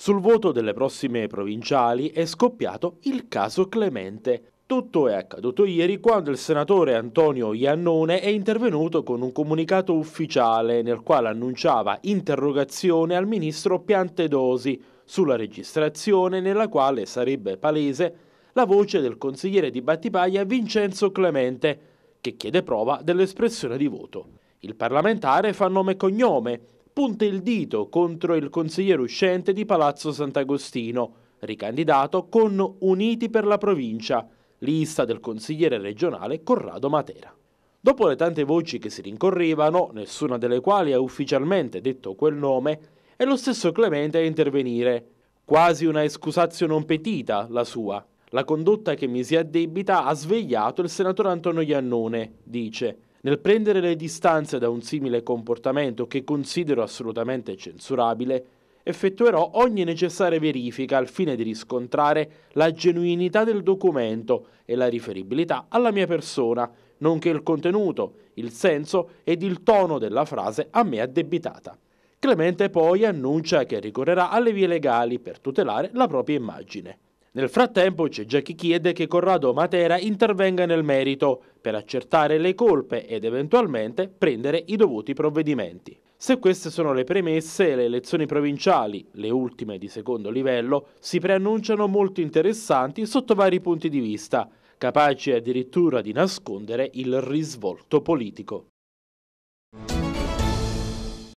Sul voto delle prossime provinciali è scoppiato il caso Clemente. Tutto è accaduto ieri quando il senatore Antonio Iannone è intervenuto con un comunicato ufficiale nel quale annunciava interrogazione al ministro Piantedosi sulla registrazione nella quale sarebbe palese la voce del consigliere di Battipaglia Vincenzo Clemente che chiede prova dell'espressione di voto. Il parlamentare fa nome e cognome punta il dito contro il consigliere uscente di Palazzo Sant'Agostino, ricandidato con Uniti per la provincia, lista del consigliere regionale Corrado Matera. Dopo le tante voci che si rincorrevano, nessuna delle quali ha ufficialmente detto quel nome, è lo stesso Clemente a intervenire. Quasi una escusazio non petita, la sua. La condotta che mi si addebita ha svegliato il senatore Antonio Iannone, dice. Nel prendere le distanze da un simile comportamento che considero assolutamente censurabile, effettuerò ogni necessaria verifica al fine di riscontrare la genuinità del documento e la riferibilità alla mia persona, nonché il contenuto, il senso ed il tono della frase a me addebitata. Clemente poi annuncia che ricorrerà alle vie legali per tutelare la propria immagine. Nel frattempo c'è già chi chiede che Corrado Matera intervenga nel merito per accertare le colpe ed eventualmente prendere i dovuti provvedimenti. Se queste sono le premesse, le elezioni provinciali, le ultime di secondo livello, si preannunciano molto interessanti sotto vari punti di vista, capaci addirittura di nascondere il risvolto politico.